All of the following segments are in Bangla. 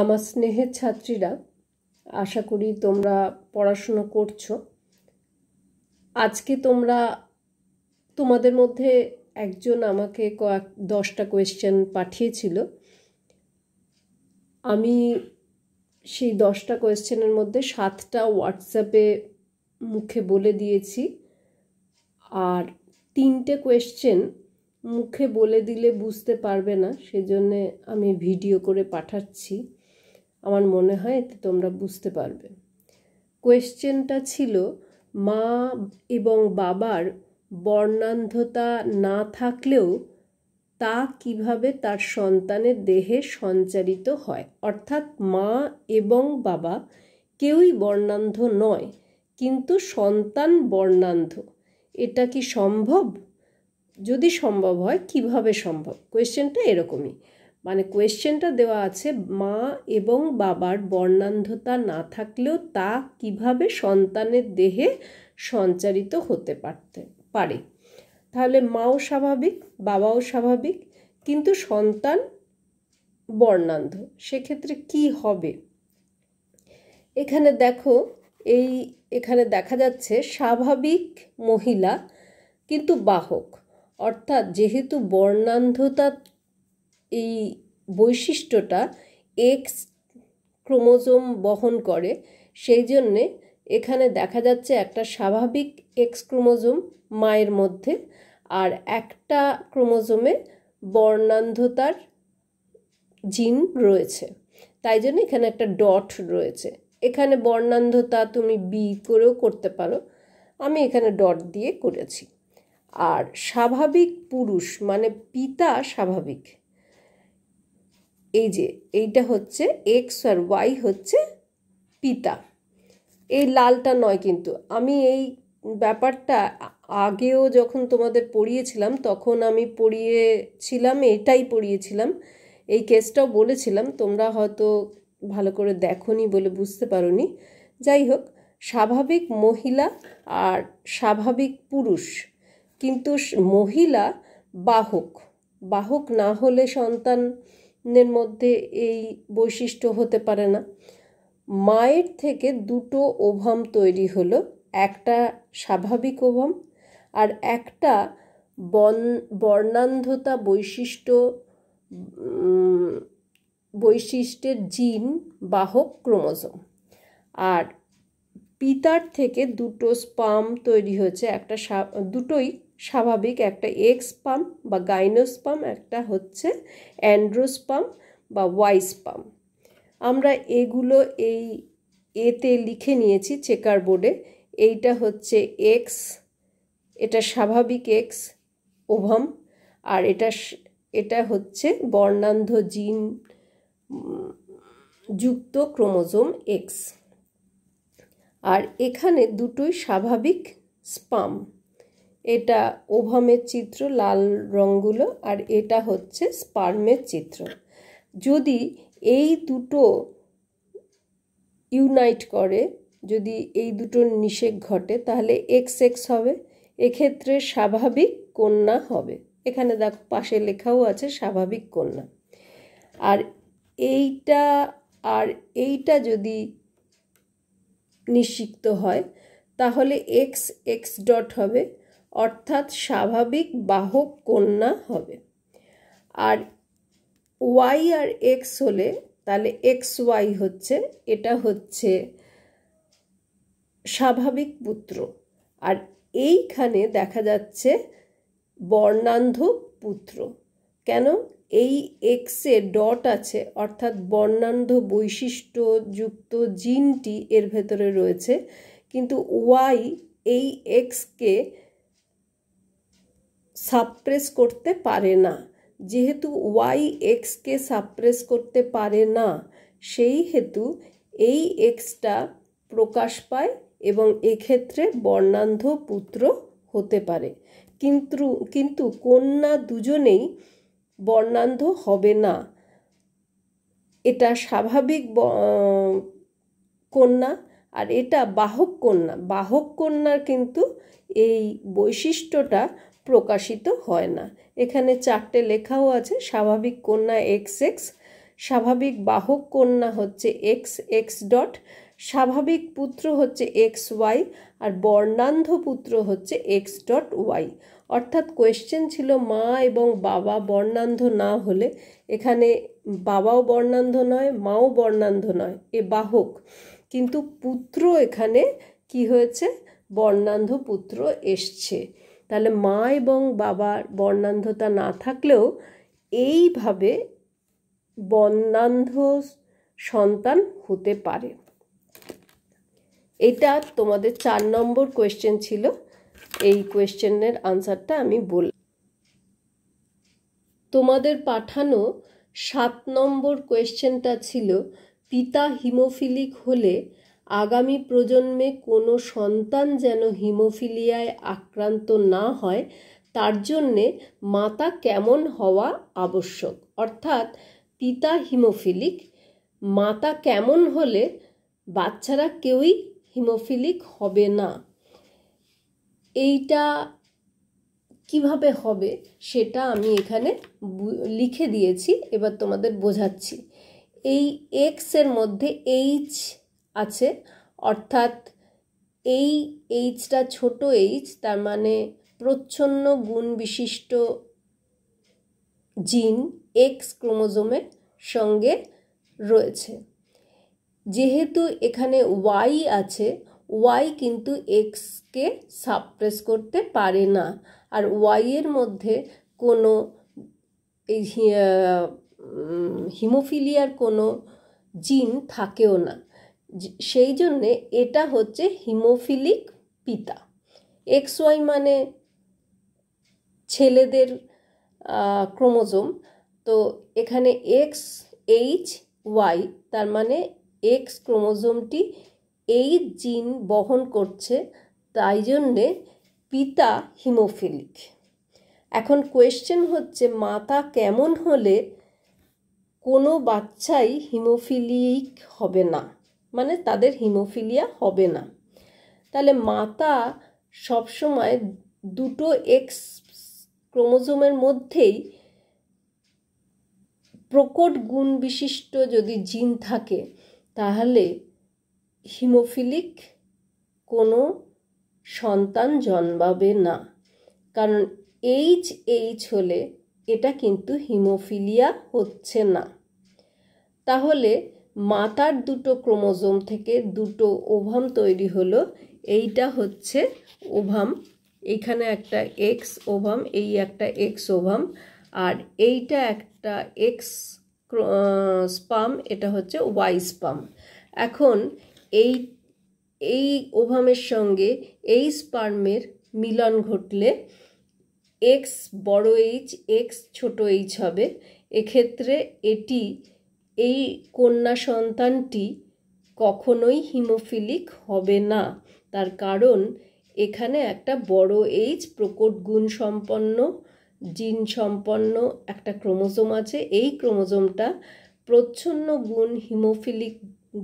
আমার স্নেহের ছাত্রীরা আশা করি তোমরা পড়াশুনো করছো আজকে তোমরা তোমাদের মধ্যে একজন আমাকে কয়েক দশটা কোয়েশ্চেন পাঠিয়েছিল আমি সেই দশটা কোয়েশ্চেনের মধ্যে সাতটা হোয়াটসঅ্যাপে মুখে বলে দিয়েছি আর তিনটে কোয়েশ্চেন মুখে বলে দিলে বুঝতে পারবে না সেজন্যে আমি ভিডিও করে পাঠাচ্ছি আমার মনে হয় এতে তোমরা বুঝতে পারবে কোয়েশ্চেনটা ছিল মা এবং বাবার বর্ণান্ধতা না থাকলেও তা কিভাবে তার সন্তানের দেহে সঞ্চারিত হয় অর্থাৎ মা এবং বাবা কেউই বর্ণান্ধ নয় কিন্তু সন্তান বর্ণান্ধ এটা কি সম্ভব যদি সম্ভব হয় কিভাবে সম্ভব কোয়েশ্চেনটা এরকমই মানে কোয়েশ্চেনটা দেওয়া আছে মা এবং বাবার বর্ণান্ধতা না থাকলেও তা কিভাবে সন্তানের দেহে সঞ্চারিত হতে পারতে পারে তাহলে মাও স্বাভাবিক বাবাও স্বাভাবিক কিন্তু সন্তান বর্ণান্ধ সেক্ষেত্রে কি হবে এখানে দেখো এই এখানে দেখা যাচ্ছে স্বাভাবিক মহিলা কিন্তু বাহক অর্থাৎ যেহেতু বর্ণান্ধতা এই বৈশিষ্ট্যটা এক্স ক্রোমোজোম বহন করে সেই জন্যে এখানে দেখা যাচ্ছে একটা স্বাভাবিক এক্স ক্রোমোজোম মায়ের মধ্যে আর একটা ক্রোমোজোমে বর্ণান্ধতার জিন রয়েছে তাই জন্য এখানে একটা ডট রয়েছে এখানে বর্ণান্ধতা তুমি বি করেও করতে পারো আমি এখানে ডট দিয়ে করেছি আর স্বাভাবিক পুরুষ মানে পিতা স্বাভাবিক এই যে এইটা হচ্ছে এক্স আর ওয়াই হচ্ছে পিতা এই লালটা নয় কিন্তু আমি এই ব্যাপারটা আগেও যখন তোমাদের পড়িয়েছিলাম তখন আমি পড়িয়েছিলাম এটাই পড়িয়েছিলাম এই কেসটাও বলেছিলাম তোমরা হয়তো ভালো করে দেখনি বলে বুঝতে পারোনি যাই হোক স্বাভাবিক মহিলা আর স্বাভাবিক পুরুষ কিন্তু মহিলা বাহক বাহক না হলে সন্তান নের মধ্যে এই বৈশিষ্ট্য হতে পারে না মায়ের থেকে দুটো ওভাম তৈরি হলো একটা স্বাভাবিক ওভাম আর একটা বন বর্ণান্ধতা বৈশিষ্ট্য বৈশিষ্ট্যের জিন বাহক ক্রোমোজোম আর পিতার থেকে দুটো স্পাম তৈরি হয়েছে একটা দুটোই স্বাভাবিক একটা এক্স পাম্প বা গাইনোস্পাম একটা হচ্ছে অ্যান্ড্রোস্পাম বা ওয়াইস পাম আমরা এগুলো এই এতে লিখে নিয়েছি চেকার বোর্ডে এইটা হচ্ছে এক্স এটা স্বাভাবিক এক্স ওভাম আর এটা এটা হচ্ছে বর্ণান্ধ জিন যুক্ত ক্রোমোজোম এক্স আর এখানে দুটোই স্বাভাবিক স্পাম এটা ওভামের চিত্র লাল রঙগুলো আর এটা হচ্ছে স্পার্মের চিত্র যদি এই দুটো ইউনাইট করে যদি এই দুটোর নিষেক ঘটে তাহলে এক্স এক্স হবে এক্ষেত্রে স্বাভাবিক কন্যা হবে এখানে দেখ পাশে লেখাও আছে স্বাভাবিক কন্যা আর এইটা আর এইটা যদি নিষিক্ত হয় তাহলে এক্স এক্স ডট হবে অর্থাৎ স্বাভাবিক বাহক কন্যা হবে আর ওয়াই আর এক্স হলে তাহলে এক্স ওয়াই হচ্ছে এটা হচ্ছে স্বাভাবিক পুত্র আর এইখানে দেখা যাচ্ছে বর্ণান্ধ পুত্র কেন এই এক্সে ডট আছে অর্থাৎ বর্ণান্ধ বৈশিষ্ট্যযুক্ত জিনটি এর ভেতরে রয়েছে কিন্তু ওয়াই এই এক্সকে সাপ্রেস করতে পারে না যেহেতু ওয়াই এক্সকে সাপ্রেস করতে পারে না সেই হেতু এই এক্সটা প্রকাশ পায় এবং এক্ষেত্রে বর্ণান্ধ পুত্র হতে পারে কিন্তু কিন্তু কন্যা দুজনেই বর্ণান্ধ হবে না এটা স্বাভাবিক কন্যা আর এটা বাহক কন্যা বাহক কন্যার কিন্তু এই বৈশিষ্ট্যটা প্রকাশিত হয় না এখানে চারটে লেখাও আছে স্বাভাবিক কন্যা এক্স এক্স স্বাভাবিক বাহক কন্যা হচ্ছে এক্স এক্স ডট স্বাভাবিক পুত্র হচ্ছে এক্স ওয়াই আর বর্ণান্ধ পুত্র হচ্ছে এক্স ডট ওয়াই অর্থাৎ কোয়েশ্চেন ছিল মা এবং বাবা বর্ণান্ধ না হলে এখানে বাবাও বর্ণান্ধ নয় মাও বর্ণান্ধ নয় এ বাহক কিন্তু পুত্র এখানে কি হয়েছে বর্ণান্ধ পুত্র এসছে তাহলে মা এবং বাবার বর্ণান্ধতা না থাকলেও এইভাবে বর্ণান্ধ সন্তান হতে পারে এটা তোমাদের চার নম্বর কোয়েশ্চেন ছিল এই কোয়েশ্চেনের আনসারটা আমি বল তোমাদের পাঠানো সাত নম্বর কোয়েশ্চেনটা ছিল পিতা হিমোফিলিক হলে আগামী প্রজন্মে কোনো সন্তান যেন হিমোফিলিয়ায় আক্রান্ত না হয় তার জন্যে মাতা কেমন হওয়া আবশ্যক অর্থাৎ পিতা হিমোফিলিক মাতা কেমন হলে বাচ্চারা কেউই হিমোফিলিক হবে না এইটা কিভাবে হবে সেটা আমি এখানে লিখে দিয়েছি এবার তোমাদের বোঝাচ্ছি এই এক্সের মধ্যে এইচ আছে অর্থাৎ এই এইচটা ছোট এইচ তার মানে প্রচ্ছন্ন গুণ বিশিষ্ট জিন এক্স ক্রোমোজোমের সঙ্গে রয়েছে যেহেতু এখানে ওয়াই আছে ওয়াই কিন্তু এক্সকে সাপ্রেস করতে পারে না আর ওয়াইয়ের মধ্যে কোনো হিমোফিলিয়ার কোনো জিন থাকেও না সেই জন্যে এটা হচ্ছে হিমোফিলিক পিতা এক্স ওয়াই মানে ছেলেদের ক্রোমোজোম তো এখানে এক্স এইচ ওয়াই তার মানে এক্স ক্রোমোজোমটি এই জিন বহন করছে তাই জন্যে পিতা হিমোফিলিক এখন কোয়েশ্চেন হচ্ছে মাতা কেমন হলে কোনো বাচ্চাই হিমোফিলিক হবে না মানে তাদের হিমোফিলিয়া হবে না তাহলে মাতা সবসময় দুটো এক্স ক্রোমোজোমের মধ্যেই প্রকট গুণ বিশিষ্ট যদি জিন থাকে তাহলে হিমোফিলিক কোনো সন্তান জন্মাবে না কারণ এইচ এইচ হলে এটা কিন্তু হিমোফিলিয়া হচ্ছে না তাহলে মাতার দুটো ক্রোমোজোম থেকে দুটো ওভাম তৈরি হলো এইটা হচ্ছে ওভাম এখানে একটা এক্স ওভাম এই একটা এক্স ওভাম আর এইটা একটা এক্স স্পাম এটা হচ্ছে ওয়াই স্পাম এখন এই এই ওভামের সঙ্গে এই স্পার্মের মিলন ঘটলে এক্স বড় এইচ এক্স ছোট এইচ হবে এক্ষেত্রে এটি এই কন্যা সন্তানটি কখনোই হিমোফিলিক হবে না তার কারণ এখানে একটা বড় এইচ প্রকট গুণ সম্পন্ন জিন সম্পন্ন একটা ক্রোমোজোম আছে এই ক্রোমোজোমটা প্রচ্ছন্ন গুণ হিমোফিলিক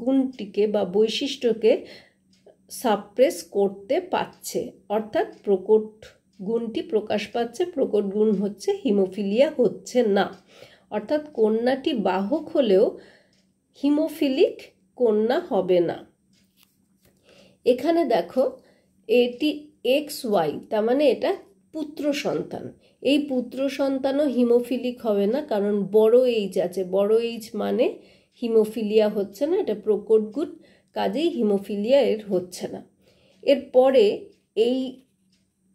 গুণটিকে বা বৈশিষ্ট্যকে সাপ্রেস করতে পারছে অর্থাৎ প্রকট গুণটি প্রকাশ পাচ্ছে প্রকট গুণ হচ্ছে হিমোফিলিয়া হচ্ছে না অর্থাৎ কন্যাটি বাহক হলেও হিমোফিলিক কন্যা হবে না এখানে দেখো এটি এক্স ওয়াই তার মানে এটা পুত্র সন্তান এই পুত্র সন্তানও হিমোফিলিক হবে না কারণ বড় এইজ আছে বড় এইজ মানে হিমোফিলিয়া হচ্ছে না এটা প্রকট গুট কাজেই হিমোফিলিয়া এর হচ্ছে না এরপরে এই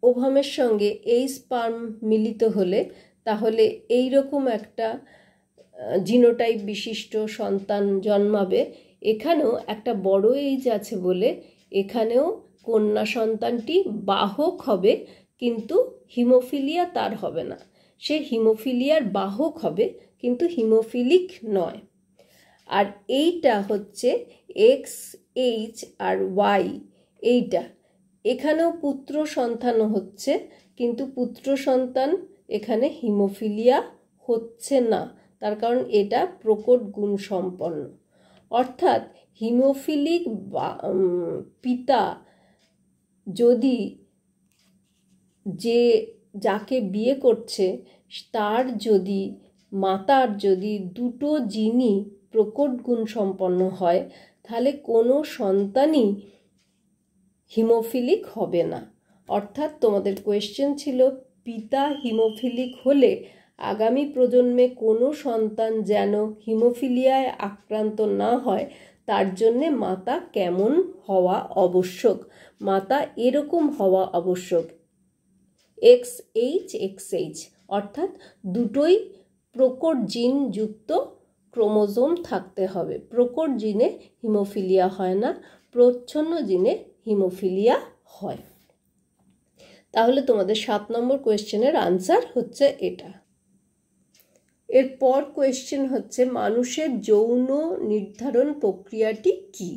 ওভামের সঙ্গে এই স্পার্ম মিলিত হলে তাহলে এই রকম একটা জিনোটাইপ বিশিষ্ট সন্তান জন্মাবে এখানেও একটা বড় এজ আছে বলে এখানেও কন্যা সন্তানটি বাহক হবে কিন্তু হিমোফিলিয়া তার হবে না সে হিমোফিলিয়ার বাহক হবে কিন্তু হিমোফিলিক নয় আর এইটা হচ্ছে এক্স এইচ আর ওয়াই এইটা এখানেও পুত্র সন্তানও হচ্ছে কিন্তু পুত্র সন্তান এখানে হিমোফিলিয়া হচ্ছে না তার কারণ এটা প্রকট গুণ সম্পন্ন অর্থাৎ হিমোফিলিক পিতা যদি যে যাকে বিয়ে করছে তার যদি মাতার যদি দুটো জিনই প্রকট গুণ সম্পন্ন হয় তাহলে কোনো সন্তানই হিমোফিলিক হবে না অর্থাৎ তোমাদের কোয়েশ্চেন ছিল পিতা হিমোফিলিক হলে আগামী প্রজন্মে কোনো সন্তান যেন হিমোফিলিয়ায় আক্রান্ত না হয় তার জন্যে মাতা কেমন হওয়া আবশ্যক মাতা এরকম হওয়া আবশ্যক এক্স এইচ এক্স এইচ অর্থাৎ দুটোই প্রকট জিন যুক্ত ক্রোমোজোম থাকতে হবে প্রকট জিনে হিমোফিলিয়া হয় না প্রচ্ছন্ন জিনে হিমোফিলিয়া হয় তাহলে তোমাদের সাত নম্বর কোয়েশ্চেনের আনসার হচ্ছে এটা এরপর কোয়েশ্চেন হচ্ছে মানুষের যৌন নির্ধারণ প্রক্রিয়াটি কি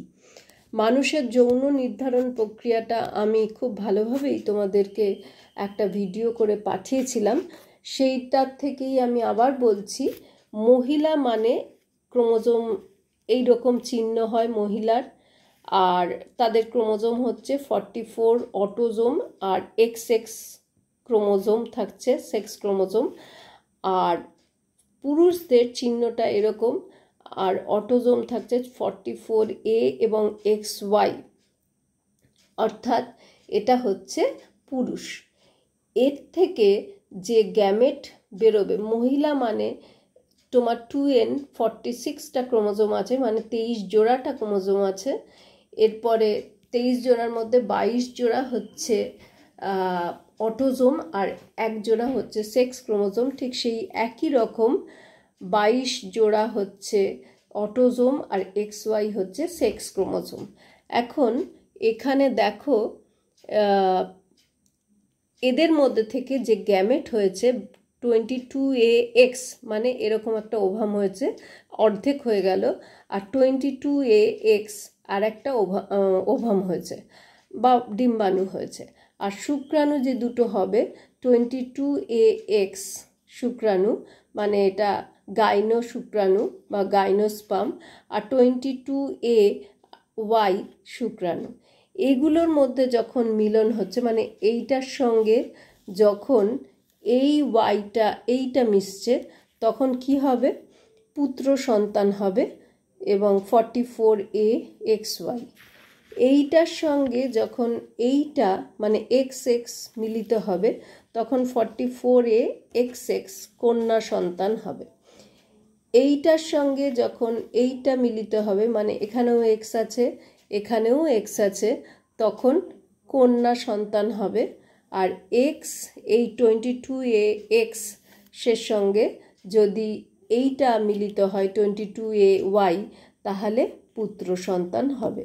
মানুষের যৌন নির্ধারণ প্রক্রিয়াটা আমি খুব ভালোভাবেই তোমাদেরকে একটা ভিডিও করে পাঠিয়েছিলাম সেইটার থেকেই আমি আবার বলছি মহিলা মানে ক্রোমোজোম এই রকম চিহ্ন হয় মহিলার আর তাদের ক্রোমোজোম হচ্ছে ফর্টি ফোর অটোজোম আর এক্স এক্স ক্রোমোজোম থাকছে সেক্স ক্রোমোজোম আর পুরুষদের চিহ্নটা এরকম আর অটোজোম থাকছে ফর্টি ফোর এ এবং এক্স ওয়াই অর্থাৎ এটা হচ্ছে পুরুষ এর থেকে যে গ্যামেট বেরোবে মহিলা মানে তোমার টু এন ফর্টি সিক্সটা ক্রোমোজোম আছে মানে তেইশ জোড়াটা ক্রোমোজোম আছে এরপরে তেইশ জোড়ার মধ্যে বাইশ জোড়া হচ্ছে অটোজোম আর এক জোড়া হচ্ছে সেক্স ক্রোমোজোম ঠিক সেই একই রকম বাইশ জোড়া হচ্ছে অটোজোম আর এক্স ওয়াই হচ্ছে সেক্স ক্রোমোজোম এখন এখানে দেখো এদের মধ্যে থেকে যে গ্যামেট হয়েছে টোয়েন্টি টু এ এক্স মানে এরকম একটা ওভাম হয়েছে অর্ধেক হয়ে গেল আর টোয়েন্টি টু এ এক্স আর একটা ওভা ওভাম হয়েছে বা ডিম্বাণু হয়েছে আর শুক্রাণু যে দুটো হবে টোয়েন্টি টু এ এক্স শুক্রাণু মানে এটা গাইনো শুক্রাণু বা গাইনোস্পাম আর টোয়েন্টি টু এ ওয়াই শুক্রাণু এইগুলোর মধ্যে যখন মিলন হচ্ছে মানে এইটার সঙ্গে যখন এই ওয়াইটা এইটা মিশছে তখন কি হবে পুত্র সন্তান হবে এবং forty four A X Y এইটার সঙ্গে যখন এইটা মানে এক্স এক্স মিলিত হবে তখন forty four A X X কন্যা সন্তান হবে এইটার সঙ্গে যখন এইটা মিলিত হবে মানে এখানেও এক্স আছে এখানেও এক্স আছে তখন কন্যা সন্তান হবে আর এক্স এই টোয়েন্টি টু এ এক্স সে সঙ্গে যদি এইটা মিলিত হয় টোয়েন্টি টু এ ওয়াই তাহলে পুত্র সন্তান হবে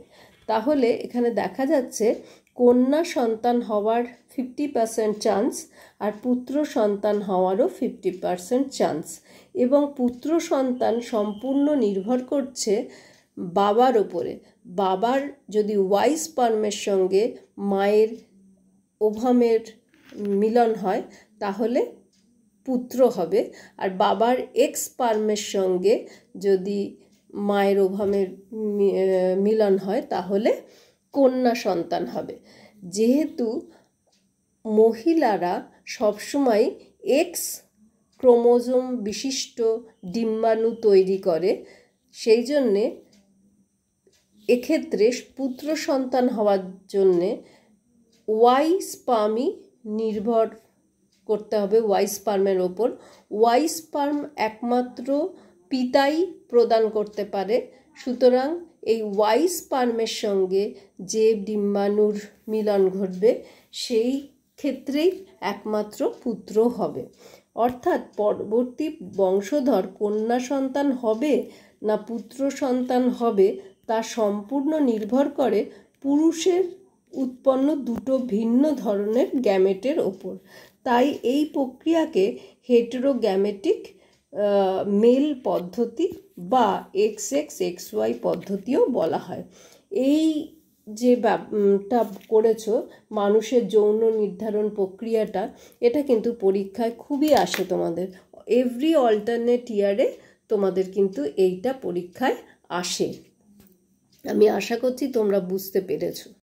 তাহলে এখানে দেখা যাচ্ছে কন্যা সন্তান হওয়ার ফিফটি পার্সেন্ট চান্স আর পুত্র সন্তান হওয়ারও ফিফটি পার্সেন্ট চান্স এবং পুত্র সন্তান সম্পূর্ণ নির্ভর করছে বাবার ওপরে বাবার যদি ওয়াইস পার্মের সঙ্গে মায়ের ওভামের মিলন হয় তাহলে পুত্র হবে আর বাবার এক্স পার্মের সঙ্গে যদি মায়ের ওভামের মিলন হয় তাহলে কন্যা সন্তান হবে যেহেতু মহিলারা সবসময় এক্স ক্রোমোজোম বিশিষ্ট ডিম্বাণু তৈরি করে সেই জন্যে এক্ষেত্রে পুত্র সন্তান হওয়ার জন্যে ওয়াই স্পামি নির্ভর করতে হবে ওয়াইস পার্মের ওপর ওয়াইস পার্ম একমাত্র পিতাই প্রদান করতে পারে সুতরাং এই ওয়াইস পার্মের সঙ্গে যে ডিম্বাণুর মিলন ঘটবে সেই ক্ষেত্রেই একমাত্র পুত্র হবে অর্থাৎ পরবর্তী বংশধর কন্যা সন্তান হবে না পুত্র সন্তান হবে তা সম্পূর্ণ নির্ভর করে পুরুষের উৎপন্ন দুটো ভিন্ন ধরনের গ্যামেটের ওপর তাই এই প্রক্রিয়াকে হেটেরোগ্যামেটিক মেল পদ্ধতি বা এক্স এক্স এক্স ওয়াই পদ্ধতিও বলা হয় এই যে ব্যাপটা করেছ মানুষের যৌন নির্ধারণ প্রক্রিয়াটা এটা কিন্তু পরীক্ষায় খুবই আসে তোমাদের এভরি অল্টারনেট ইয়ারে তোমাদের কিন্তু এইটা পরীক্ষায় আসে আমি আশা করছি তোমরা বুঝতে পেরেছো